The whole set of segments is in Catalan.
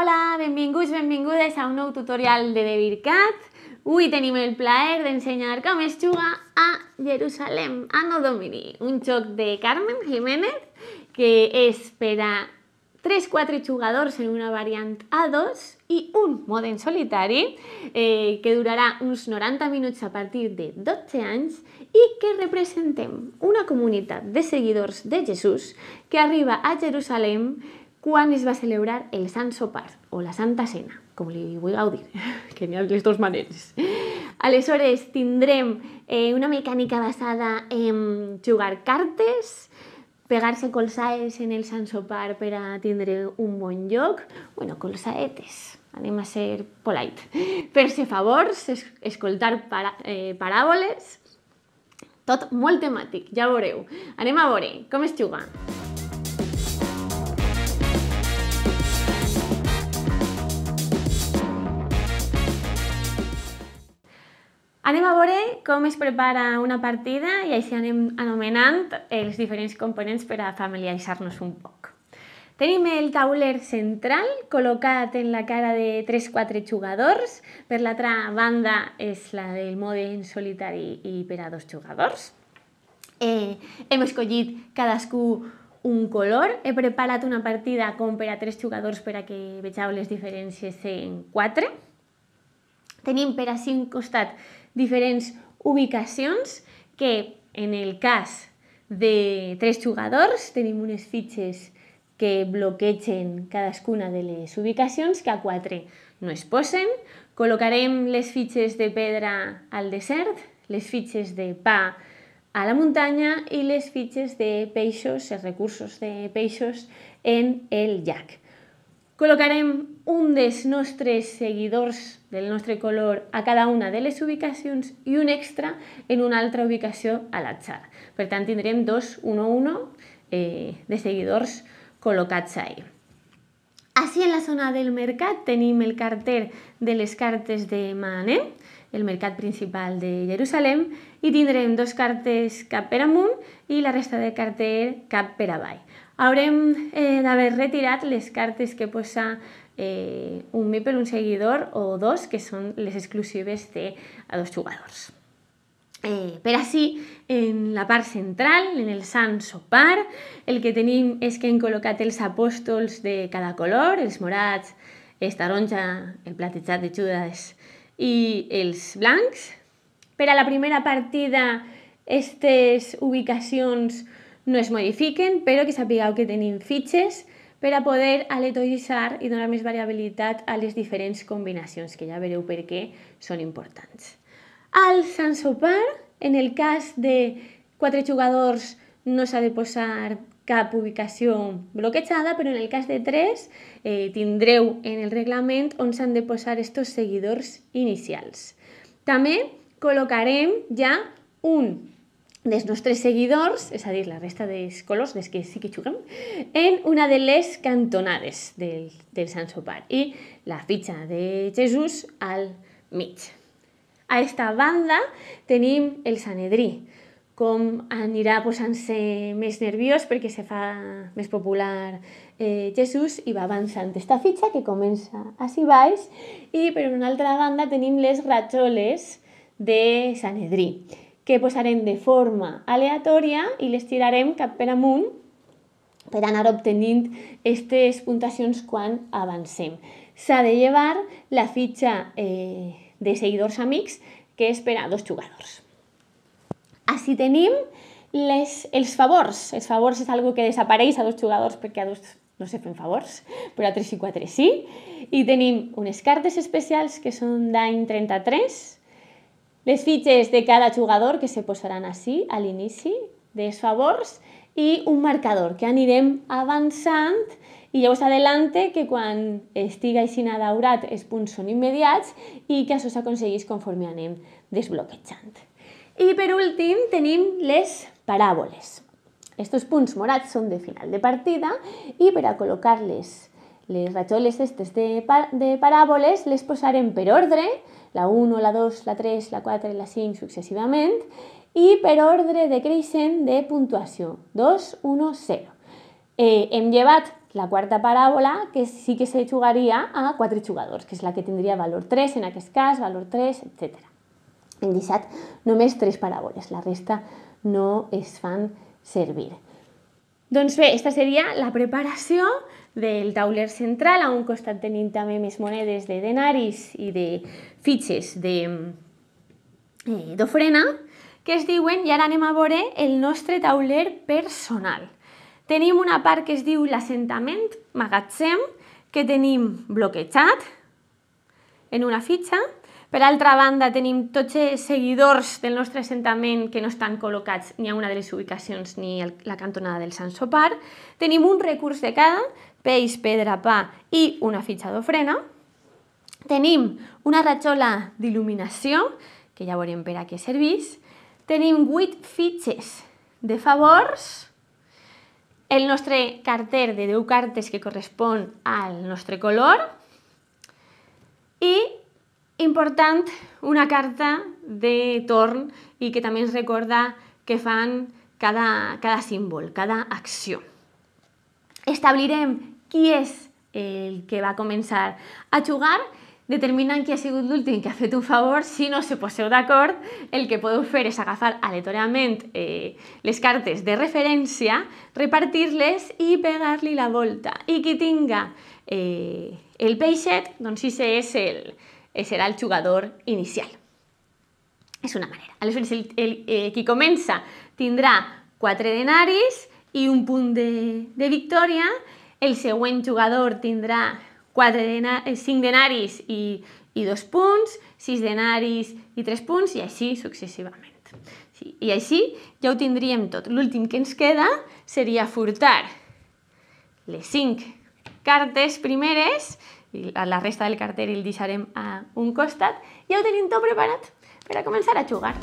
hola, benvinguts, benvingudes a un nuevo tutorial de Cat. Hoy tenim el plaer d'ensenyar enseñar es juga a Jerusalem, No Domini, un joc de Carmen Jiménez que espera tres a 3-4 jugadors en una variante A2 y un mode en eh, que durará unos 90 minutos a partir de 12 años y que representem una comunidad de seguidores de Jesús que arriba a Jerusalem quan es va celebrar el Sant Sopar o la Santa Cena, com li vull gaudir, que n'hi ha les dues maneres. Aleshores, tindrem eh, una mecànica basada en jugar cartes, pegar-se colzaes en el Sant Sopar per a tindre un bon lloc, bueno, colzaetes, anem a ser polite, fer-se favors, es escoltar para eh, paràboles, tot molt temàtic, ja veureu. Anem a veure com es juga. Anem a veure com es prepara una partida i així anem anomenant els diferents components per a familiaritzar-nos un poc. Tenim el tauler central col·locat en la cara de 3-4 jugadors. Per l'altra banda és la del mode en solitari i per a dos jugadors. Eh, hem escollit cadascú un color. He preparat una partida com per a 3 jugadors per a que vegeu les diferències en 4. Tenim per a 5 costat diferents ubicacions que en el cas de tres jugadors tenim unes fitxes que bloquegen cadascuna de les ubicacions, que a quatre no es posen. Col·locarem les fitxes de pedra al desert, les fitxes de pa a la muntanya i les fitxes de peixos, els recursos de peixos, en el llac. Col·locarem un dels nostres seguidors del nostre color a cada una de les ubicacions i un extra en una altra ubicació a l'atzar. Per tant, tindrem dos 1-1 eh, de seguidors col·locats ahí. Així, en la zona del mercat, tenim el carter de les cartes de Mané, el mercat principal de Jerusalem, i tindrem dos cartes cap per amunt i la resta de carter cap per avall haurem eh, d'haver retirat les cartes que posa eh, un Maple, un seguidor o dos, que són les exclusives de a dos jugadors. Eh, per així, en la part central, en el sant sopar, el que tenim és que hem col·locat els apòstols de cada color, els morats, els taronja, el platejat de Judas i els blancs. Per a la primera partida, aquestes ubicacions no es modifiquen, però que sapigueu que tenim fitxes per a poder aleatoitzar i donar més variabilitat a les diferents combinacions, que ja veureu per què són importants. Al Sansopar, en el cas de quatre jugadors, no s'ha de posar cap ubicació bloquejada, però en el cas de 3 eh, tindreu en el reglament on s'han de posar estos seguidors inicials. També col·locarem ja un dels nostres seguidors, és a dir, la resta dels colors, dels que sí que juguem, en una de les cantonades del, del Sant Sopar i la fitxa de Jesús al mig. A esta banda tenim el Sanedrí, com anirà posant-se més nerviós perquè se fa més popular eh, Jesús i va avançant esta fitxa que comença així baix i per una altra banda tenim les ratxoles de Sanedrí que posarem de forma aleatòria i les tirarem cap per amunt per anar obtenint aquestes puntacions quan avancem. S'ha de llevar la fitxa eh, de seguidors amics que és per a dos jugadors. Així tenim les, els favors. Els favors és algo que desapareix a dos jugadors perquè a dos no se fan favors, però a 3 i 4 sí. I tenim unes cartes especials que són d'any 33, les fitxes de cada jugador que se posaran així a l'inici dels favors i un marcador que anirem avançant i ja us adelante que quan estiga així daurat els punts són immediats i que això s'aconsegueix conforme anem desbloquejant. I per últim tenim les paràboles. Estos punts morats són de final de partida i per a col·locar-les les rajoles estes de, par de paràboles les posarem per ordre, la 1, la 2, la 3, la 4 i la 5 successivament, i per ordre decreixent de puntuació, 2, 1, 0. Eh, hem llevat la quarta paràbola, que sí que se jugaria a quatre jugadors, que és la que tindria valor 3 en aquest cas, valor 3, etc. Hem deixat només tres paràboles, la resta no es fan servir. Doncs bé, aquesta seria la preparació del tauler central. A un costat tenim també més monedes de denaris i de fitxes eh, d'ofrena que es diuen, i ara anem a veure el nostre tauler personal. Tenim una part que es diu l'assentament, magatzem, que tenim bloquejat en una fitxa. Per altra banda, tenim tots els seguidors del nostre assentament que no estan col·locats ni a una de les ubicacions ni a la cantonada del Sant Sopar. Tenim un recurs de cada, peix, pedra, pa i una fitxa d'ofrena. Tenim una ratxola d'il·luminació, que ja veurem per a què serveix. Tenim 8 fitxes de favors, el nostre carter de 10 cartes que correspon al nostre color i, important, una carta de torn i que també ens recorda que fan cada, cada símbol, cada acció. Establirem qui és el que va començar a jugar determinant qui ha sigut l'últim que ha fet un favor, si no se poseu d'acord, el que podeu fer és agafar aleatòriament eh, les cartes de referència, repartir-les i pegar-li la volta. I qui tinga eh, el peixet, doncs ese és el, eh, serà el jugador inicial. És una manera. Aleshores, el, el, eh, qui comença tindrà quatre denaris i un punt de, de victòria, el següent jugador tindrà 4 dena 5 eh, denaris i, i 2 punts, 6 denaris i 3 punts, i així successivament. Sí, I així ja ho tindríem tot. L'últim que ens queda seria furtar les 5 cartes primeres, i la resta del carter el deixarem a un costat, ja ho tenim tot preparat per a començar a jugar.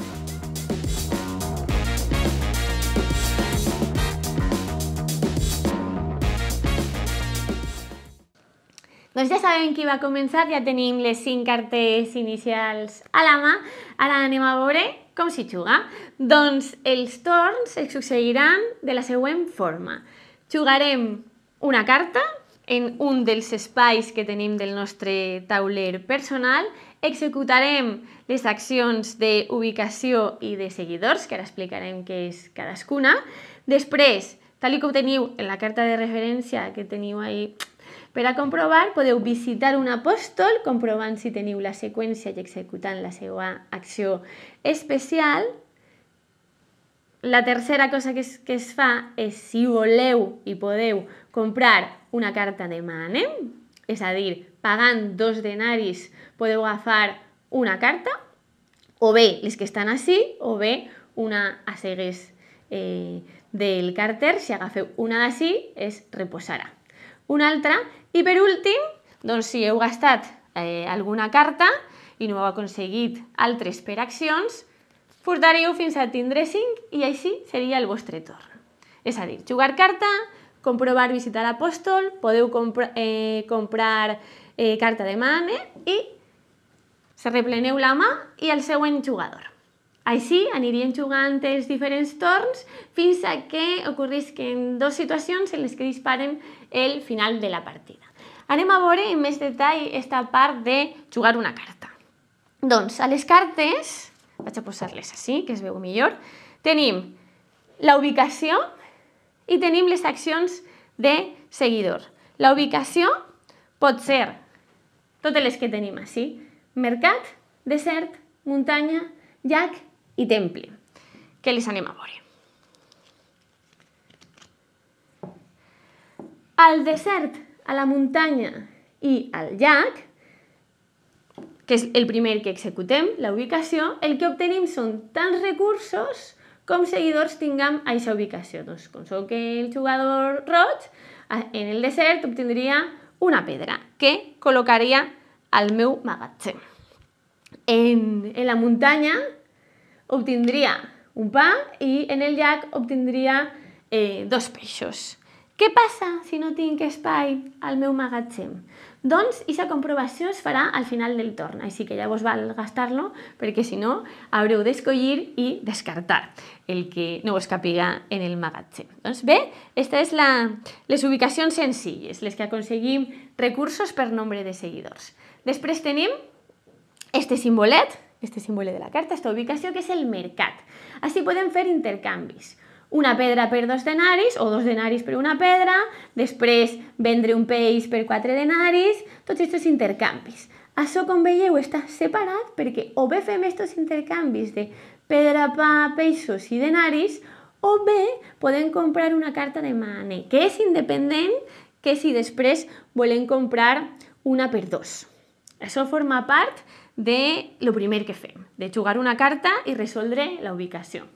Doncs ja sabem qui va començar, ja tenim les 5 cartes inicials a la mà. Ara anem a veure com s'hi juga. Doncs els torns es succeiran de la següent forma. Jugarem una carta en un dels espais que tenim del nostre tauler personal, executarem les accions d'ubicació i de seguidors, que ara explicarem què és cadascuna. Després, tal com teniu en la carta de referència que teniu ahí per a comprovar, podeu visitar un apòstol comprovant si teniu la seqüència i executant la seva acció especial. La tercera cosa que es, que es fa és si voleu i podeu comprar una carta de manem, és a dir, pagant dos denaris podeu agafar una carta, o bé les que estan així, o bé una a cegues eh, del càrter, si agafeu una d'ací, es reposarà. Una altra i per últim, doncs si heu gastat eh, alguna carta i no heu aconseguit altres per accions, portaríeu fins a tindre 5 i així seria el vostre torn. És a dir, jugar carta, comprovar visitar apòstol, podeu compr eh, comprar eh, carta de mane eh, i se repleneu la mà i el següent jugador. Així anirien jugant els diferents torns fins a que ocorrisquen dues situacions en les que disparen el final de la partida. Anem a veure en més detall esta part de jugar una carta. Doncs a les cartes, vaig a posar-les així, que es veu millor, tenim la ubicació i tenim les accions de seguidor. La ubicació pot ser totes les que tenim així, mercat, desert, muntanya, llac i temple, que les anem a veure. Al desert a la muntanya i al llac, que és el primer que executem, la ubicació, el que obtenim són tants recursos com seguidors tinguem a aquesta ubicació. Doncs com sóc el jugador roig, en el desert obtindria una pedra que col·locaria al meu magatzem. En, en la muntanya obtindria un pa i en el llac obtindria eh, dos peixos. Què passa si no tinc espai al meu magatzem? Doncs aquesta comprovació es farà al final del torn, així que llavors val gastar-lo perquè si no haureu d'escollir i descartar el que no vos capiga en el magatzem. Doncs bé, aquestes són la... les ubicacions senzilles, les que aconseguim recursos per nombre de seguidors. Després tenim este simbolet, este símbol de la carta, esta ubicació que és el mercat. Així podem fer intercanvis una pedra per dos denaris o dos denaris per una pedra, després vendre un peix per quatre denaris, tots aquests intercanvis. Això, com veieu, està separat perquè o bé fem aquests intercanvis de pedra, pa, peixos i denaris, o bé podem comprar una carta de mane, que és independent que si després volem comprar una per dos. Això forma part de lo primer que fem, de jugar una carta i resoldre la ubicació.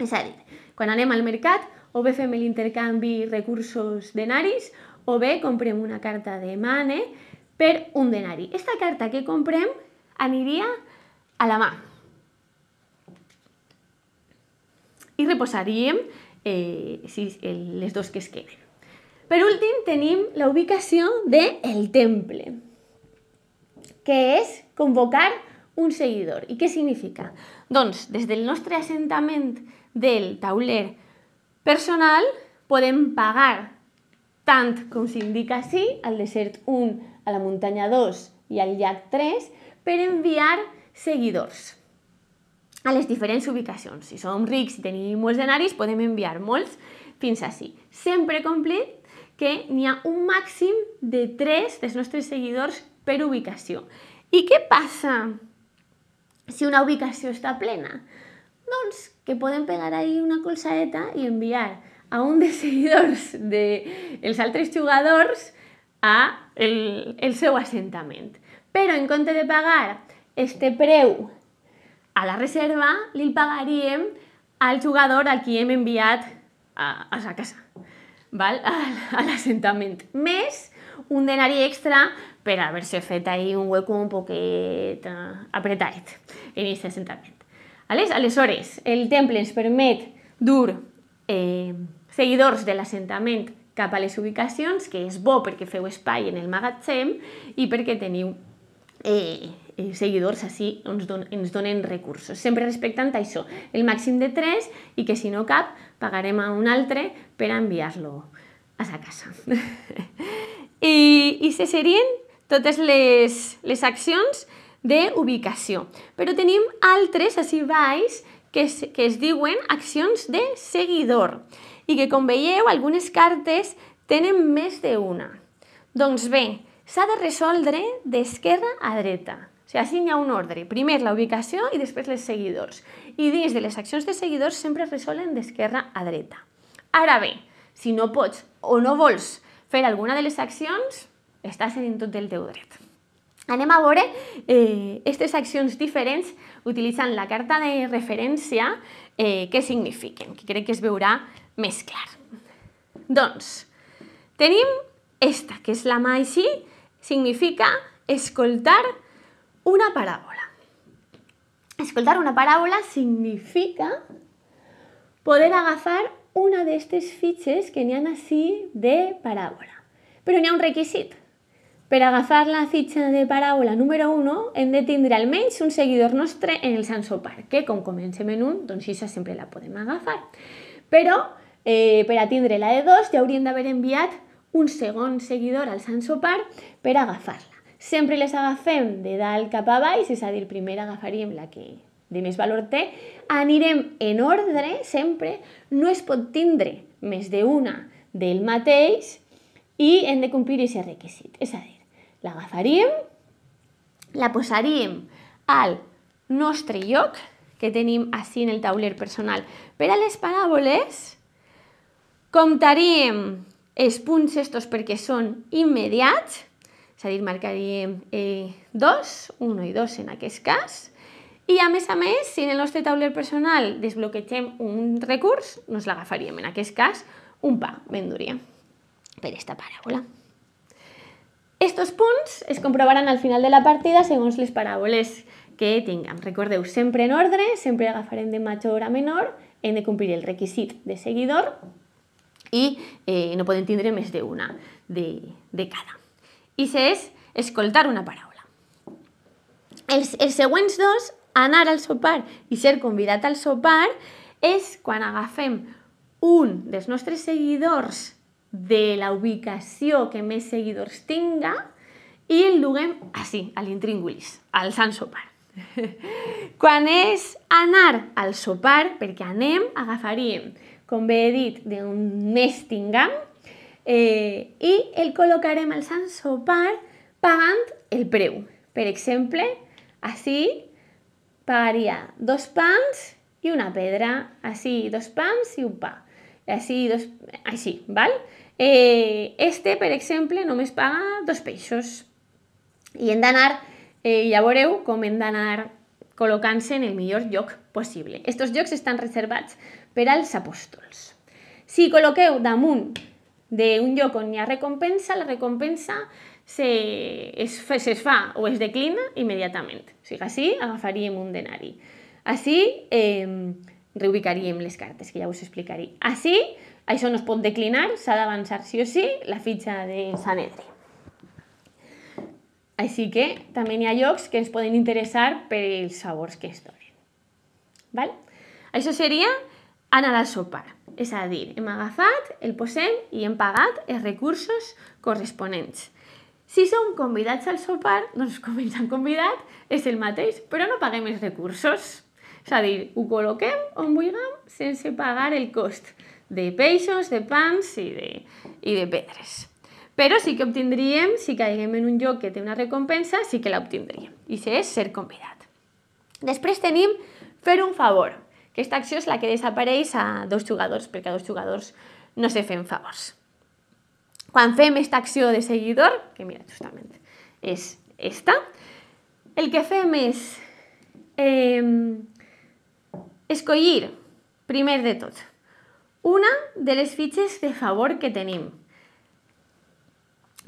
És a dir, quan anem al mercat, o bé fem l'intercanvi recursos denaris, o bé comprem una carta de mane per un denari. Esta carta que comprem aniria a la mà. I reposaríem eh, si, el, les dos que es queden. Per últim, tenim la ubicació del de temple, que és convocar un seguidor. I què significa? Doncs, des del nostre assentament del tauler personal podem pagar tant com s'indica així, al desert 1, a la muntanya 2 i al llac 3, per enviar seguidors a les diferents ubicacions. Si som rics i tenim molts denaris, podem enviar molts fins així. Sempre complet que n'hi ha un màxim de 3 dels nostres seguidors per ubicació. I què passa si una ubicació està plena? doncs, que poden pegar ahí una colzaeta i enviar a un dels seguidors dels de els altres jugadors a el, el seu assentament. Però en compte de pagar este preu a la reserva, li pagaríem al jugador al qui hem enviat a, a sa casa, val? a, a l'assentament. Més un denari extra per haver-se fet ahir un hueco un poquet eh, apretat en aquest assentament. Ales? Aleshores, el temple ens permet dur eh, seguidors de l'assentament cap a les ubicacions, que és bo perquè feu espai en el magatzem i perquè teniu eh, eh seguidors així ens, don, ens donen recursos. Sempre respectant això, el màxim de 3 i que si no cap pagarem a un altre per enviar-lo a sa casa. I, i se serien totes les, les accions de ubicació. Però tenim altres, així baix, que es, que es diuen accions de seguidor i que, com veieu, algunes cartes tenen més d'una. Doncs bé, s'ha de resoldre d'esquerra a dreta. O sigui, així hi ha un ordre. Primer la ubicació i després les seguidors. I dins de les accions de seguidors sempre es resolen d'esquerra a dreta. Ara bé, si no pots o no vols fer alguna de les accions, estàs en tot el teu dret. Anem a veure aquestes eh, accions diferents utilitzant la carta de referència, eh, què signifiquen, que crec que es veurà més clar. Doncs, tenim esta, que és la mà així, significa escoltar una paràbola. Escoltar una paràbola significa poder agafar una d'aquestes fitxes que n'hi ha així de paràbola. Però n'hi ha un requisit, Per agafar la ficha de parábola número 1, hem de tindre almenys un seguidor nostre en el Sansopar, que con comencem menú, un, siempre la podemos agafar. Pero para eh, per tindre la de dos, ja hauríem haber enviado un segon seguidor al Sansopar per para siempre Sempre les agafem de dal cap a es és a primera la que de més valor te anirem en ordre siempre, no es pot tindre de una del mateix y en de cumplir ese requisito, es a l'agafaríem, la posaríem al nostre lloc que tenim així en el tauler personal. Per a les paràboles, comptaríem els punts estos perquè són immediats, és a dir, marcaríem eh, dos, 1 i 2 en aquest cas, i a més a més, si en el nostre tauler personal desbloquegem un recurs, nos l'agafaríem, en aquest cas, un pa, venduríem per esta paràbola. Estos punts es comprovaran al final de la partida segons les paràboles que tinguem. Recordeu, sempre en ordre, sempre agafarem de major a menor, hem de complir el requisit de seguidor i eh, no podem tindre més d'una de, de cada. I això és escoltar una paraula. Els, els següents dos, anar al sopar i ser convidat al sopar, és quan agafem un dels nostres seguidors de la ubicació que més seguidors tinga i el duguem així, a l'intríngulis, al sant sopar. Quan és anar al sopar, perquè anem, agafaríem, com bé he dit, d'un més tinguem, eh, i el col·locarem al sant sopar pagant el preu. Per exemple, així pagaria dos pans i una pedra, així dos pans i un pa, així dos... així, val? Eh, este, por ejemplo, no me paga dos pesos. Y en d'anar, eh, ja veureu com d'anar collocant en el mejor lloc posible. Estos llocs están reservados para los apóstoles. Si col·loqueu damunt de un on ni ha recompensa, la recompensa se, es, fa o es declina inmediatamente. O así, así, agafaríem un denari. Así, eh, em, reubicaríem les cartes, que ya os explicaré. Así Això no es pot declinar, s'ha d'avançar sí o sí la fitxa de Sanedri. Així que també hi ha llocs que ens poden interessar pels sabors que es donen. Val? Això seria anar a sopar. És a dir, hem agafat, el posem i hem pagat els recursos corresponents. Si som convidats al sopar, doncs com ens han convidat, és el mateix, però no paguem els recursos. És a dir, ho col·loquem on vulguem sense pagar el cost. de peixos, de pans y de, de pedres. Pero sí que obtendrían si caiguem en un yo que té una recompensa, sí que l'obtindríem. I se es ser convidat. Después tenim fer un favor. Que esta acción es la que desapareix a dos jugadores, porque a dos jugadores no se fem favors. Quan fem esta acción de seguidor, que mira, justamente es esta, el que fem es eh, em, escollir primer de todos. una de les fitxes de favor que tenim,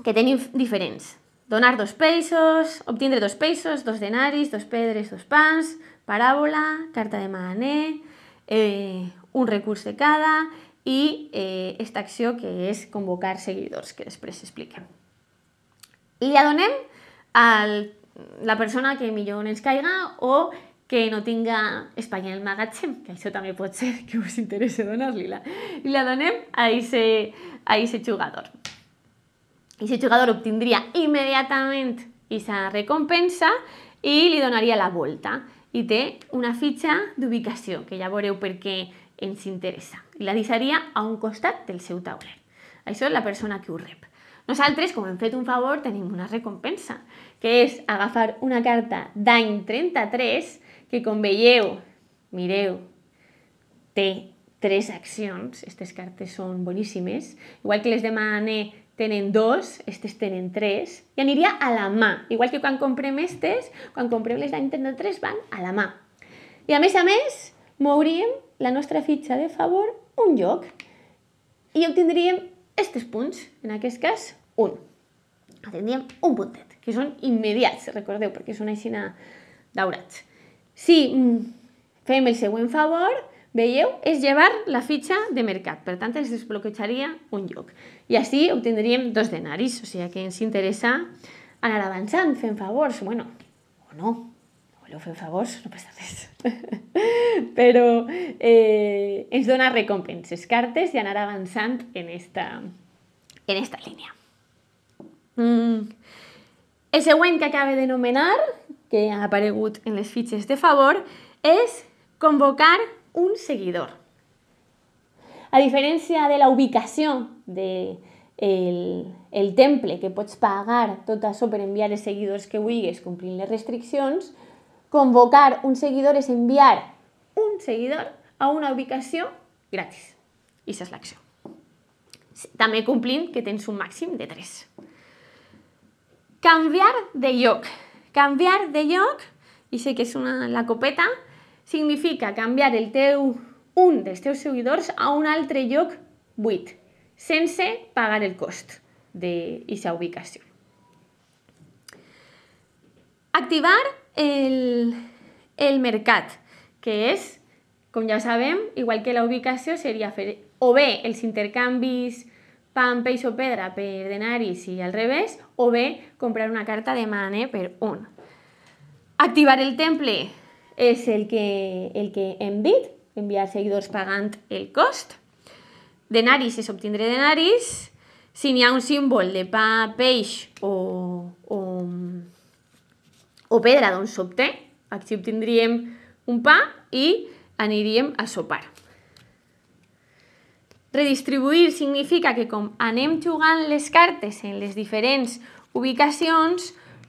que tenim diferents. Donar dos peixos, obtindre dos peixos, dos denaris, dos pedres, dos pans, paràbola, carta de mané, eh, un recurs de cada i eh, esta acció que és convocar seguidors, que després expliquem. I la donem a la persona que millor ens caiga o que no tinga espai en el magatzem, que això també pot ser que us interessa donar-li-la. I la donem a ese, a ese jugador. I ese jugador obtindria immediatament aquesta recompensa i li donaria la volta. I té una fitxa d'ubicació, que ja veureu per què ens interessa. I la deixaria a un costat del seu tauler. Això és la persona que ho rep. Nosaltres, com hem fet un favor, tenim una recompensa, que és agafar una carta d'any 33 que com veieu, mireu, té tres accions, aquestes cartes són boníssimes, igual que les de Mané tenen dos, aquestes tenen tres, i aniria a la mà, igual que quan comprem aquestes, quan comprem les de Nintendo 3 van a la mà. I a més a més, mouríem la nostra fitxa de favor un lloc i obtindríem aquests punts, en aquest cas, un. Atendríem un puntet, que són immediats, recordeu, perquè són aixina daurats. Si mm, fem el favor, veieu, es llevar la ficha de mercat. Per tant, es desbloquejaria un lloc. y así obtendrían dos denaris, o sea que se interesa anar avançant, en favors, bueno, o no, o no en favors, no passa res. Però eh, ens dona recompenses, cartes i anar en esta, en esta línia. Mm. El que acabe de nomenar que ha aparegut en les fitxes de favor és convocar un seguidor. A diferència de la ubicació del de el temple que pots pagar tot això per enviar els seguidors que vulguis complint les restriccions, convocar un seguidor és enviar un seguidor a una ubicació gratis. I és l'acció. També complint que tens un màxim de 3. Canviar de lloc. Canviar de lloc, i sé que és una, la copeta, significa canviar el teu, un dels teus seguidors a un altre lloc buit, sense pagar el cost d'aquesta ubicació. Activar el, el mercat, que és, com ja sabem, igual que la ubicació, seria fer o bé els intercanvis pan, peix o pedra per denaris i al revés, o bé comprar una carta de mane per un. Activar el temple és el que, el que hem dit, enviar seguidors pagant el cost. Denaris és obtindre denaris. Si n'hi ha un símbol de pa, peix o, o, o pedra, doncs s'obté. Aquí obtindríem un pa i aniríem a sopar. Redistribuir significa que com anem jugant les cartes en les diferents ubicacions,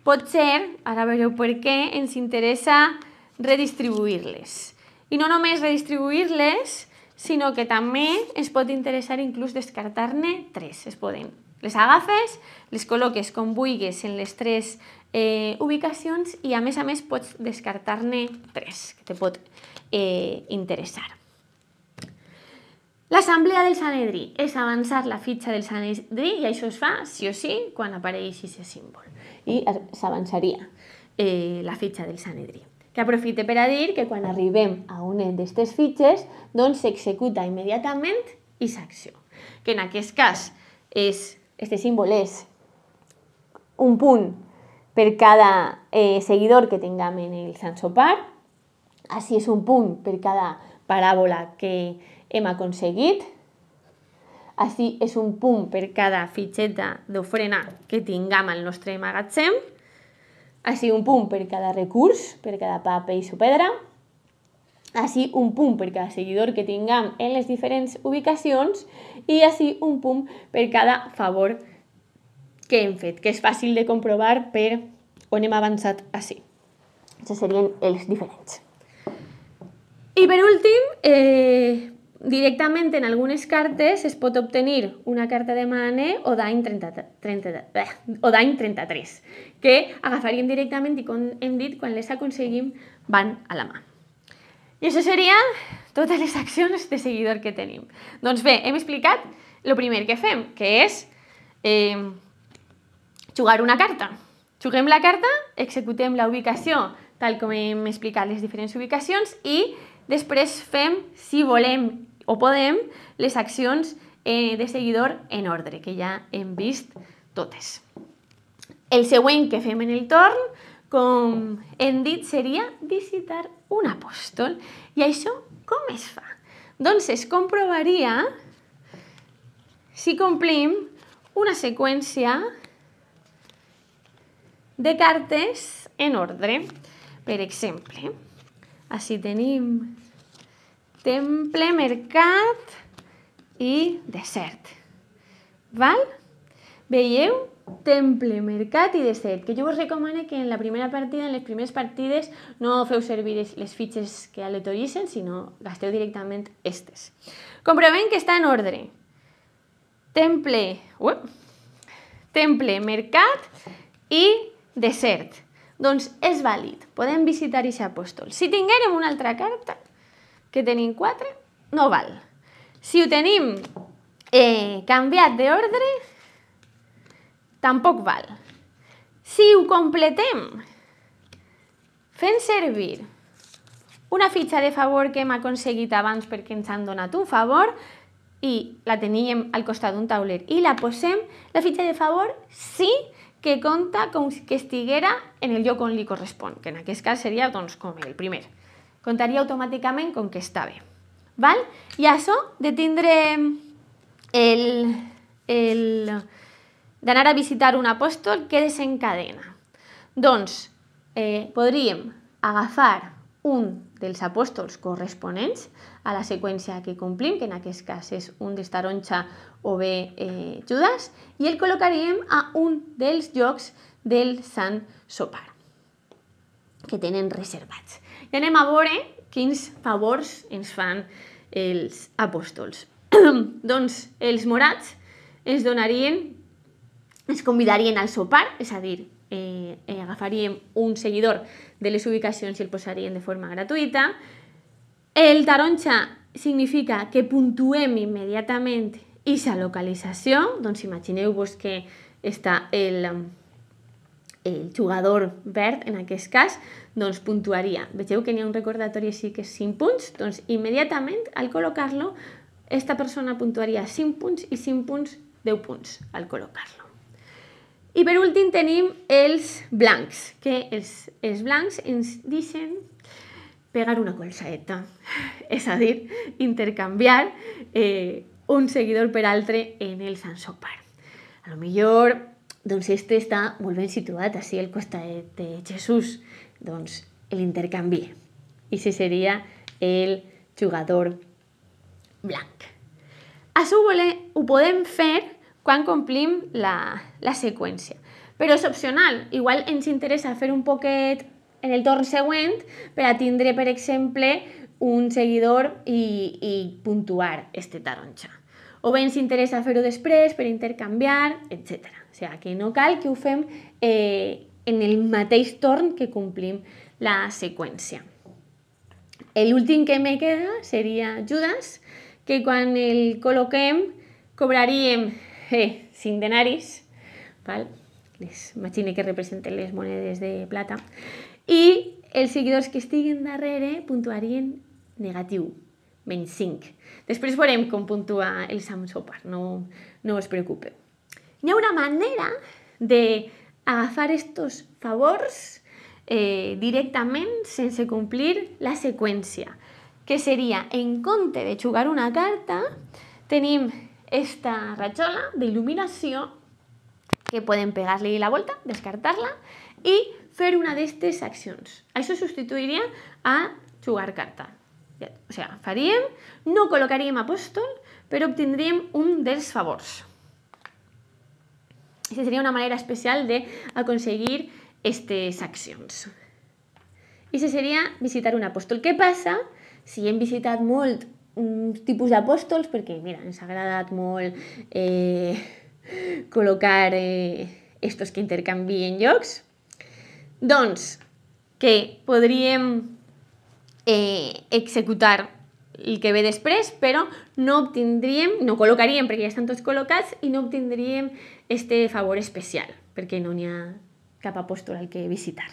pot ser, ara veureu per què, ens interessa redistribuir-les. I no només redistribuir-les, sinó que també ens pot interessar inclús descartar-ne tres. Es poden les agafes, les col·loques com vulguis en les tres eh, ubicacions i a més a més pots descartar-ne tres, que te pot eh, interessar. L'assemblea del Sanedrí és avançar la fitxa del Sanedrí i això es fa sí o sí quan apareix aquest símbol. I s'avançaria eh, la fitxa del Sanedrí que aprofite per a dir que quan arribem a una d'aquestes fitxes, doncs s'executa immediatament i s'acció. Que en aquest cas, és, este símbol és un punt per cada eh, seguidor que tinguem en el Sant Sopar, així és un punt per cada paràbola que hem aconseguit. Així és un punt per cada fitxeta d'ofrena que tinguem al nostre magatzem. Així un punt per cada recurs, per cada paper i su pedra. Així un punt per cada seguidor que tinguem en les diferents ubicacions i així un punt per cada favor que hem fet, que és fàcil de comprovar per on hem avançat així. Això serien els diferents. I per últim, eh, directament en algunes cartes es pot obtenir una carta de Mahané o d'any 33, que agafaríem directament i com hem dit, quan les aconseguim van a la mà. I això seria totes les accions de seguidor que tenim. Doncs bé, hem explicat el primer que fem, que és eh, jugar una carta. Juguem la carta, executem la ubicació tal com hem explicat les diferents ubicacions i després fem, si volem o podem les accions eh, de seguidor en ordre, que ja hem vist totes. El següent que fem en el torn, com hem dit, seria visitar un apòstol. I això com es fa? Doncs es comprovaria si complim una seqüència de cartes en ordre. Per exemple, així tenim temple, mercat i desert. Val? Veieu? Temple, mercat i desert, que jo us recomano que en la primera partida, en les primeres partides, no feu servir les fitxes que aleatoritzen, sinó gasteu directament estes. Comprovem que està en ordre. Temple, uep, temple, mercat i desert. Doncs és vàlid, podem visitar aquest apòstol. Si tinguérem una altra carta, que tenim 4 no val. Si ho tenim eh, canviat d'ordre, tampoc val. Si ho completem fent servir una fitxa de favor que hem aconseguit abans perquè ens han donat un favor i la teníem al costat d'un tauler i la posem, la fitxa de favor sí que compta com que estiguera en el lloc on li correspon, que en aquest cas seria doncs, com el primer. Contaria automàticament com que està bé. Val? I això de tindre el, el, d'anar a visitar un apòstol, què desencadena? Doncs eh, podríem agafar un dels apòstols corresponents a la seqüència que complim, que en aquest cas és un dels o bé eh, Judas, i el col·locaríem a un dels llocs del Sant Sopar, que tenen reservats. I anem a veure quins favors ens fan els apòstols. doncs els morats ens donarien, ens convidarien al sopar, és a dir, eh, eh, agafaríem un seguidor de les ubicacions i el posarien de forma gratuïta. El taronja significa que puntuem immediatament aquesta localització, doncs imagineu-vos que està el, eh, el jugador verd en aquest cas, doncs puntuaria. Vegeu que n'hi ha un recordatori així que és 5 punts, doncs immediatament al col·locar-lo, esta persona puntuaria 5 punts i 5 punts, 10 punts al col·locar-lo. I per últim tenim els blancs, que els, els blancs ens deixen pegar una colzaeta, és a dir, intercanviar eh, un seguidor per altre en el Sansopar. A lo millor, doncs este està molt ben situat així al costat de Jesús, doncs, el I si seria el jugador blanc. Això ho, ho podem fer quan complim la, la seqüència. Però és opcional. Igual ens interessa fer un poquet en el torn següent per a tindre, per exemple, un seguidor i, i puntuar este taronja. O bé ens interessa fer-ho després per intercanviar, etc. O sigui, que no cal que ho fem eh, en el mateix torn que complim la secuencia. El último que me queda sería Judas, que cuando el col·loquem cobraría sin denaris, val? les imagine que representen les monedas de plata, y el seguidor que estiguen darrere en negativo, menys 5. Después veurem con puntua el Sam no, no preocupéis. preocupeu. Hi una manera de agafar estos favors eh, directament sense complir la seqüència, que seria, en compte de jugar una carta, tenim esta rajola d'il·luminació que podem pegar-li la volta, descartar-la i fer una d'aquestes accions. Això substituiria a jugar carta. O sigui, faríem, no col·locaríem apòstol, però obtindríem un dels favors. sería una manera especial de conseguir estas acciones. Y Ese sería visitar un apóstol. ¿Qué pasa si en visitat molt mm, tipos de apóstoles? Porque mira, en sagrada en eh, colocar eh, estos que intercambien jocs dons que podrían ejecutar eh, el que ve después, pero... no obtindríem, no col·locaríem perquè ja estan tots col·locats i no obtindríem este favor especial, perquè no n'hi ha cap apòstol al que visitar.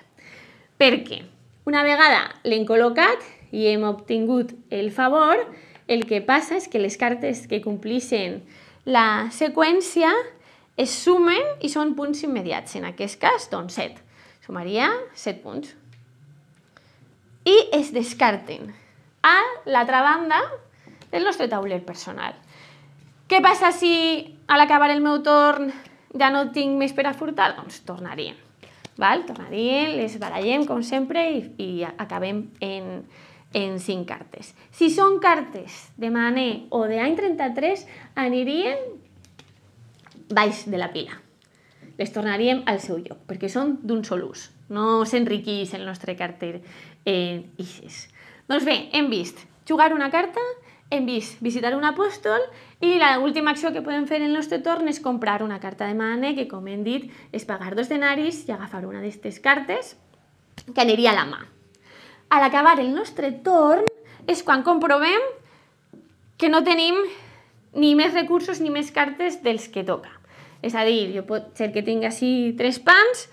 Perquè una vegada l'hem col·locat i hem obtingut el favor, el que passa és que les cartes que complixen la seqüència es sumen i són punts immediats. En aquest cas, doncs 7. Sumaria 7 punts. I es descarten. A l'altra banda, del nostre tauler personal. Què passa si a l'acabar el meu torn ja no tinc més per a furtar? Doncs tornaríem. Val? Tornaríem, les barallem com sempre i, i acabem en, en 5 cartes. Si són cartes de Mané o de d'any 33, anirien baix de la pila. Les tornaríem al seu lloc, perquè són d'un sol ús. No s'enriquís el nostre carter en eh, ixes. Doncs bé, hem vist jugar una carta, hem vist visitar un apòstol i l'última acció que podem fer en el nostre torn és comprar una carta de mànec que, com hem dit, és pagar dos denaris i agafar una d'aquestes cartes que aniria a la mà. A l'acabar el nostre torn és quan comprovem que no tenim ni més recursos ni més cartes dels que toca. És a dir, jo pot ser que tingui així tres pans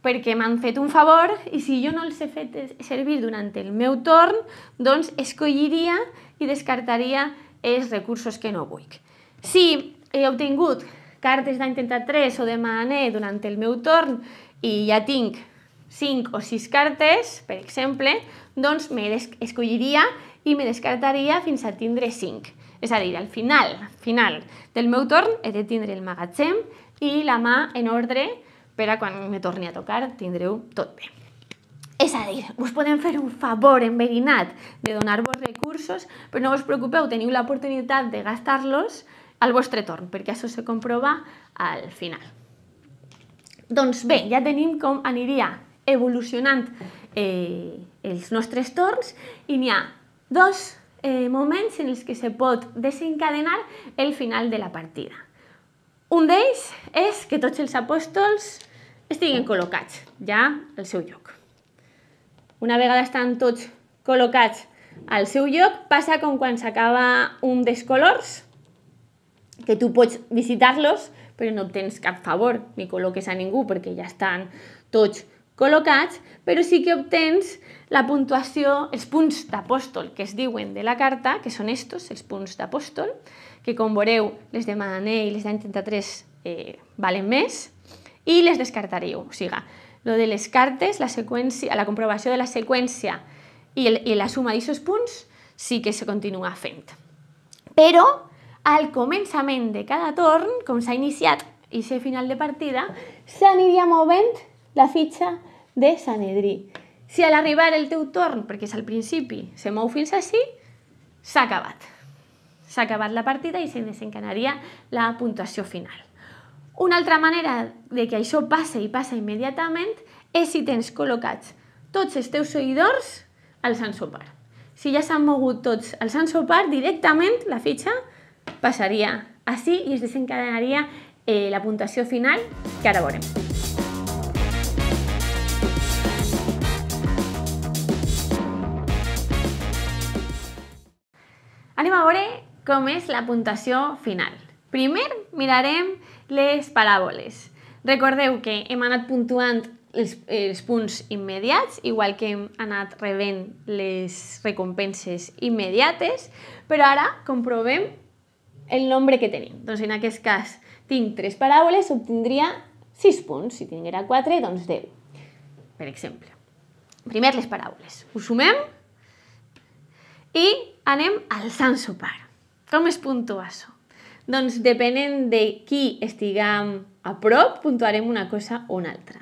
perquè m'han fet un favor i si jo no els he fet servir durant el meu torn, doncs escolliria i descartaria els recursos que no vull. Si he obtingut cartes d'any 3 o de mané durant el meu torn i ja tinc 5 o 6 cartes, per exemple, doncs me escolliria i me descartaria fins a tindre 5. És a dir, al final, final del meu torn he de tindre el magatzem i la mà en ordre per a quan me torni a tocar tindreu tot bé. És a dir, us podem fer un favor enverinat de donar-vos recursos, però no us preocupeu, teniu l'oportunitat de gastar-los al vostre torn, perquè això se comprova al final. Doncs bé, ja tenim com aniria evolucionant eh, els nostres torns i n'hi ha dos eh, moments en els que se pot desencadenar el final de la partida. Un d'ells és que tots els apòstols estiguen col·locats ja al seu lloc. Una vegada estan tots col·locats al seu lloc, passa com quan s'acaba un dels colors, que tu pots visitar-los, però no obtens cap favor ni col·loques a ningú perquè ja estan tots col·locats, però sí que obtens la puntuació, els punts d'apòstol que es diuen de la carta, que són estos, els punts d'apòstol, que com veureu les de Mananer i les d'any 33 eh, valen més, i les descartareu, o sigui, lo de les cartes, la, seqüència, la comprovació de la seqüència i, el, i la suma d'aquests punts sí que se continua fent. Però al començament de cada torn, com s'ha iniciat i ser final de partida, s'aniria movent la fitxa de Sanedrí. Si a l'arribar el teu torn, perquè és al principi, se mou fins així, s'ha acabat. S'ha acabat la partida i se desencadenaria la puntuació final. Una altra manera de que això passe i passa immediatament és si tens col·locats tots els teus seguidors al Sopar. Si ja s'han mogut tots al Sopar, directament la fitxa passaria així i es desencadenaria eh, la puntuació final que ara veurem. Anem a veure com és la puntuació final. Primer mirarem les paràboles. Recordeu que hem anat puntuant els, els punts immediats, igual que hem anat rebent les recompenses immediates, però ara comprovem el nombre que tenim. Doncs en aquest cas tinc tres paràboles, obtindria 6 punts. Si tinguera 4, doncs 10, per exemple. Primer les paràboles. Ho sumem i anem al sant sopar. Com es puntua això? Doncs depenent de qui estiguem a prop, puntuarem una cosa o una altra.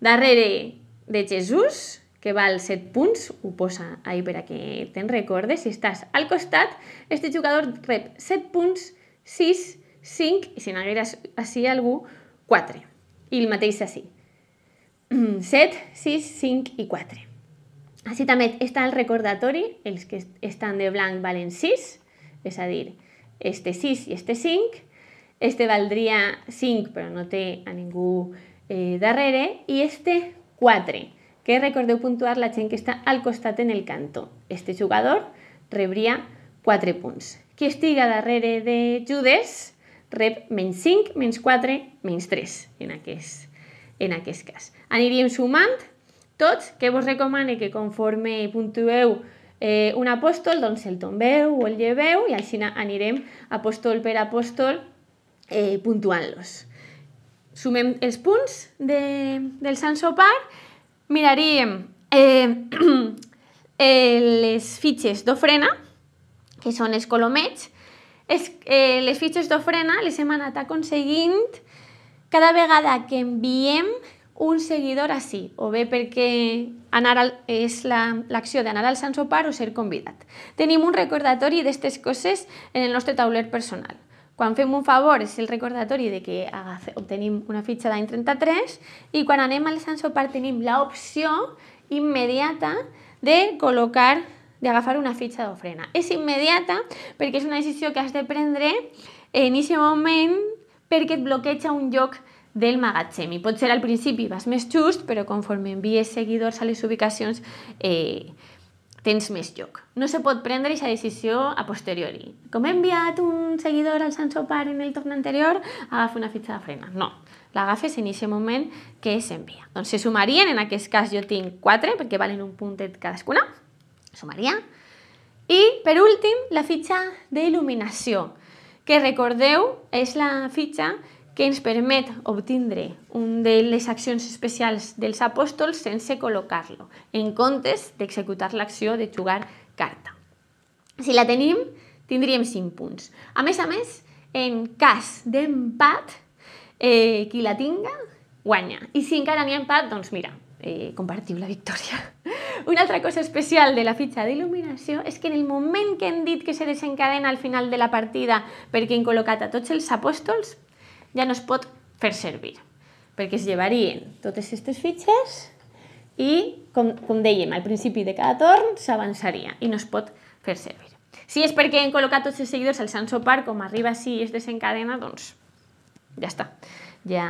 Darrere de Jesús, que val 7 punts, ho posa ahí per a que te'n recordes, si estàs al costat, este jugador rep 7 punts, 6, 5, i si n'hagués així algú, 4. I el mateix així. 7, 6, 5 i 4. Així també està el recordatori, els que estan de blanc valen 6, és a dir, este 6 i este 5, este valdria 5 però no té a ningú eh, darrere, i este 4, que recordeu puntuar la gent que està al costat en el cantó. Este jugador rebria 4 punts. Qui estiga darrere de Judes rep menys 5, menys 4, menys 3 en aquest, en aquest cas. Aniríem sumant tots, que vos recomane que conforme puntueu eh, un apòstol, doncs el tombeu o el lleveu i així anirem apòstol per apòstol eh, puntuant-los. Sumem els punts de, del Sant Sopar, miraríem eh, eh, les fitxes d'ofrena, que són els colomets, es, eh, les fitxes d'ofrena les hem anat aconseguint cada vegada que enviem un seguidor així, o bé perquè Anar al, és l'acció la, d'anar al Sant par o ser convidat. Tenim un recordatori d'aquestes coses en el nostre tauler personal. Quan fem un favor és el recordatori de que obtenim una fitxa d'any 33 i quan anem al Sant par tenim l'opció immediata de col·locar d'agafar una fitxa d'ofrena. És immediata perquè és una decisió que has de prendre en aquest moment perquè et bloqueja un lloc del magatzem. I potser al principi vas més just, però conforme envies seguidors a les ubicacions eh, tens més lloc. No se pot prendre aquesta decisió a posteriori. Com he enviat un seguidor al Sancho Par en el torn anterior, agafa una fitxa de frena. No, l'agafes en aquest moment que s'envia. Doncs se sumarien, en aquest cas jo tinc 4, perquè valen un puntet cadascuna, sumaria. I, per últim, la fitxa d'il·luminació, que recordeu, és la fitxa que ens permet obtindre un de les accions especials dels apòstols sense col·locar-lo, en comptes d'executar l'acció de jugar carta. Si la tenim, tindríem 5 punts. A més a més, en cas d'empat, eh, qui la tinga guanya. I si encara n'hi ha empat, doncs mira, eh, compartiu la victòria. Una altra cosa especial de la fitxa d'il·luminació és que en el moment que hem dit que se desencadena al final de la partida perquè hem col·locat a tots els apòstols, ja no es pot fer servir, perquè es llevarien totes aquestes fitxes i, com, com dèiem, al principi de cada torn s'avançaria i no es pot fer servir. Si és perquè hem col·locat tots els seguidors al Sanso Park, com arriba així i es desencadena, doncs ja està, ja,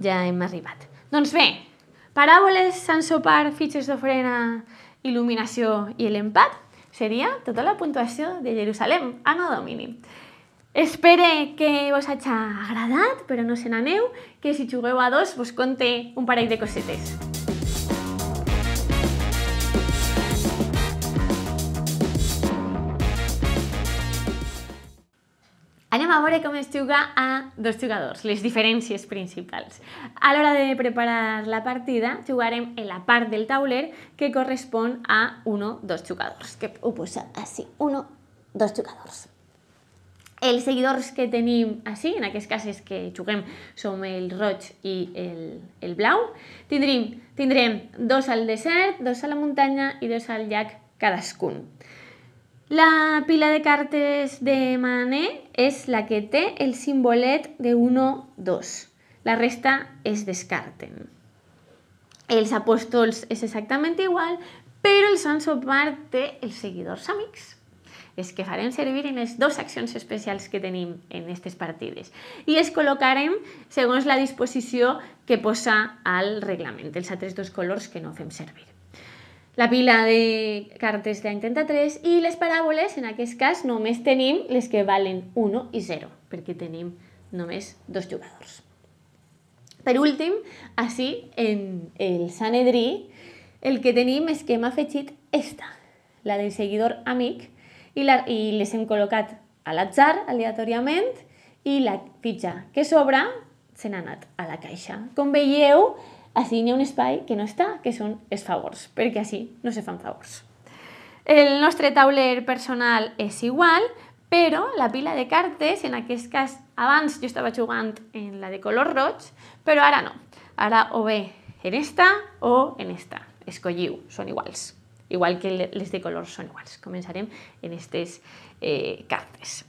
ja hem arribat. Doncs bé, paràboles, Sanso Park, fitxes d'ofrena, il·luminació i l'empat seria tota la puntuació de Jerusalem, Anna Domini. Espere que vos hacha agradat, pero no se neu, que si chugueo a dos vos conte un par de cosetes. Anem a veure com es a dos jugadors, les diferències principals. A l'hora de preparar la partida, jugarem en la part del tauler que correspon a uno dos jugadors, que ho así, uno dos jugadors els seguidors que tenim así, en aquest cas és que juguem som el roig y el, el blau, tindrem, tindrem dos al desert, dos a la montaña y dos al Jack cadascun. La pila de cartes de Mané es la que té el simbolet de 1, 2. La resta es descarten. Els apòstols és exactamente igual, pero el Sanso Sopar el seguidor Samix. és que farem servir en les dues accions especials que tenim en aquestes partides i es col·locarem segons la disposició que posa al reglament, els altres dos colors que no fem servir la pila de cartes de 33 i les paràboles, en aquest cas, només tenim les que valen 1 i 0, perquè tenim només dos jugadors. Per últim, així, en el Sanedrí, el que tenim és que hem afegit esta, la del seguidor amic, i, la, i les hem col·locat a l'atzar, aleatòriament, i la fitxa que sobra se n'ha anat a la caixa. Com veieu, així hi ha un espai que no està, que són els favors, perquè així no se fan favors. El nostre tauler personal és igual, però la pila de cartes, en aquest cas, abans jo estava jugant en la de color roig, però ara no. Ara o bé en esta o en esta. Escolliu, són iguals igual que les de color són iguals. Començarem en aquestes eh, cartes.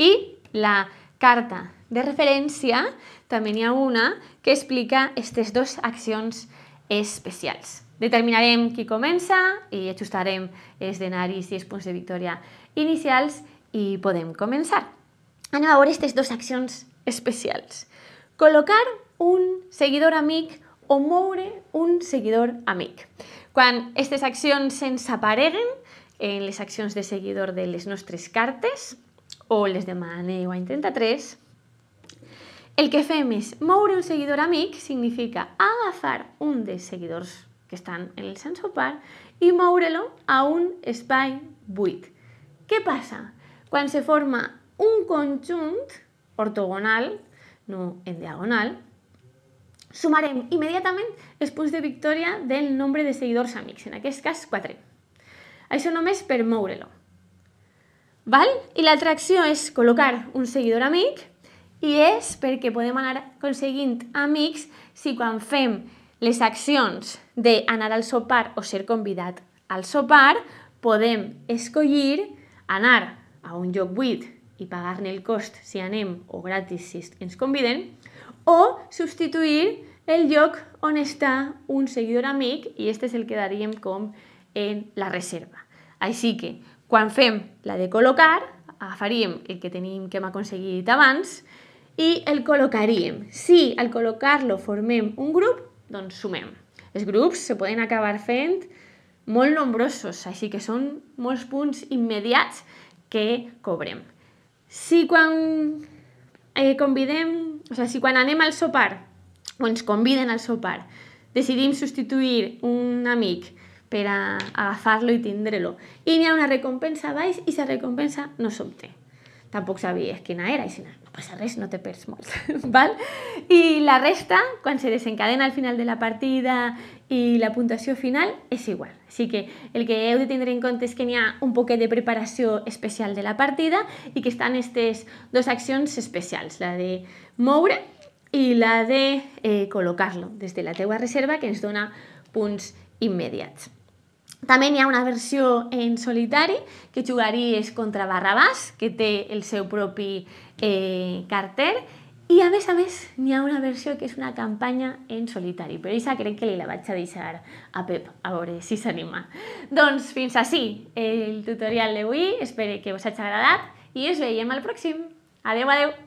I la carta de referència també n'hi ha una que explica aquestes dues accions especials. Determinarem qui comença i ajustarem els denaris i els punts de victòria inicials i podem començar. Anem a veure aquestes dues accions especials. Col·locar un seguidor amic o moure un seguidor amic. Quan aquestes accions se'ns apareguen en eh, les accions de seguidor de les nostres cartes o les de Maneu any 33, el que fem és moure un seguidor amic, significa agafar un dels seguidors que estan en el par i moure-lo a un espai buit. Què passa? Quan se forma un conjunt ortogonal, no en diagonal, Sumarem immediatament els punts de victòria del nombre de seguidors amics, en aquest cas 4. Això només per moure-lo. Val? I l'altra acció és col·locar un seguidor amic i és perquè podem anar aconseguint amics si quan fem les accions d'anar al sopar o ser convidat al sopar, podem escollir anar a un lloc buit i pagar-ne el cost si anem o gratis si ens conviden, o substituir el lloc on està un seguidor amic i este és el que daríem com en la reserva. Així que, quan fem la de col·locar, agafaríem el que tenim que hem aconseguit abans i el col·locaríem. Si al col·locar-lo formem un grup, doncs sumem. Els grups se poden acabar fent molt nombrosos, així que són molts punts immediats que cobrem. Si quan eh, convidem o sigui, si quan anem al sopar o ens conviden al sopar, decidim substituir un amic per a agafar-lo i tindre-lo, i n'hi ha una recompensa baix i la recompensa no s'obté tampoc sabies quina era, i si no, no passa res, no te perds molt, val? I la resta, quan se desencadena al final de la partida i la puntuació final, és igual. Així que el que heu de tindre en compte és que n'hi ha un poquet de preparació especial de la partida i que estan aquestes dues accions especials, la de moure i la de eh, col·locar-lo des de la teua reserva, que ens dona punts immediats. També n'hi ha una versió en solitari que jugaries contra Barrabàs, que té el seu propi eh, carter, i a més a més n'hi ha una versió que és una campanya en solitari, però Isa crec que li la vaig a deixar a Pep, a veure si s'anima. Doncs fins així el tutorial d'avui, espero que us hagi agradat i ens veiem al pròxim. Adeu, adeu!